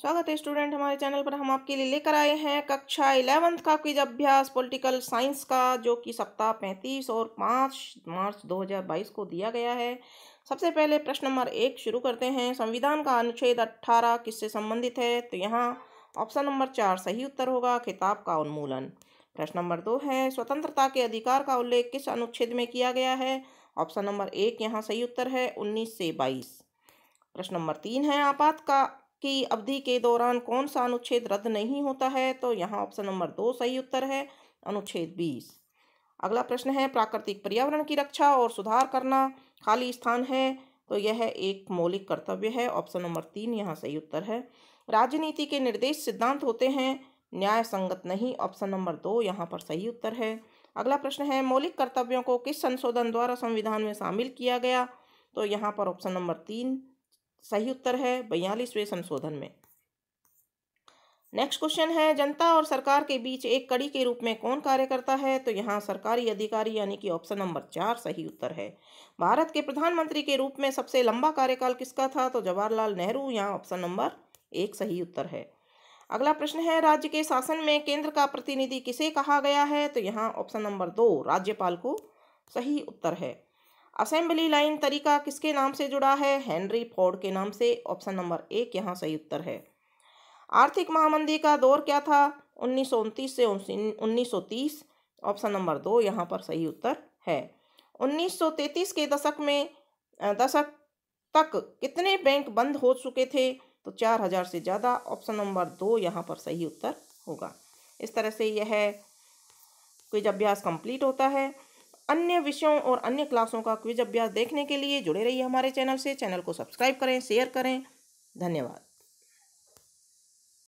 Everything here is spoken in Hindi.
स्वागत है स्टूडेंट हमारे चैनल पर हम आपके लिए लेकर आए हैं कक्षा इलेवंथ का क्विज अभ्यास पॉलिटिकल साइंस का जो कि सप्ताह पैंतीस और पाँच मार्च 2022 को दिया गया है सबसे पहले प्रश्न नंबर एक शुरू करते हैं संविधान का अनुच्छेद अट्ठारह किससे संबंधित है तो यहाँ ऑप्शन नंबर चार सही उत्तर होगा खिताब का उन्मूलन प्रश्न नंबर दो है स्वतंत्रता के अधिकार का उल्लेख किस अनुच्छेद में किया गया है ऑप्शन नंबर एक यहाँ सही उत्तर है उन्नीस से बाईस प्रश्न नंबर तीन है आपात का की अवधि के दौरान कौन सा अनुच्छेद रद्द नहीं होता है तो यहाँ ऑप्शन नंबर दो सही उत्तर है अनुच्छेद बीस अगला प्रश्न है प्राकृतिक पर्यावरण की रक्षा और सुधार करना खाली स्थान है तो यह एक मौलिक कर्तव्य है ऑप्शन नंबर तीन यहाँ सही उत्तर है राजनीति के निर्देश सिद्धांत होते हैं न्याय संगत नहीं ऑप्शन नंबर दो यहाँ पर सही उत्तर है अगला प्रश्न है मौलिक कर्तव्यों को किस संशोधन द्वारा संविधान में शामिल किया गया तो यहाँ पर ऑप्शन नंबर तीन सही उत्तर है बयालीसवें संशोधन में नेक्स्ट क्वेश्चन है जनता और सरकार के बीच एक कड़ी के रूप में कौन कार्य करता है तो यहाँ सरकारी अधिकारी यानी कि ऑप्शन नंबर चार सही उत्तर है भारत के प्रधानमंत्री के रूप में सबसे लंबा कार्यकाल किसका था तो जवाहरलाल नेहरू यहाँ ऑप्शन नंबर एक सही उत्तर है अगला प्रश्न है राज्य के शासन में केंद्र का प्रतिनिधि किसे कहा गया है तो यहाँ ऑप्शन नंबर दो राज्यपाल को सही उत्तर है असेंबली लाइन तरीका किसके नाम से जुड़ा है हेनरी फोर्ड के नाम से ऑप्शन नंबर एक यहाँ सही उत्तर है आर्थिक महामंदी का दौर क्या था उन्नीस से उन्नीस ऑप्शन नंबर दो यहाँ पर सही उत्तर है 1933 के दशक में दशक तक कितने बैंक बंद हो चुके थे तो चार हजार से ज़्यादा ऑप्शन नंबर दो यहाँ पर सही उत्तर होगा इस तरह से यह क्विज अभ्यास कंप्लीट होता है अन्य विषयों और अन्य क्लासों का क्विज अभ्यास देखने के लिए जुड़े रहिए हमारे चैनल से चैनल को सब्सक्राइब करें शेयर करें धन्यवाद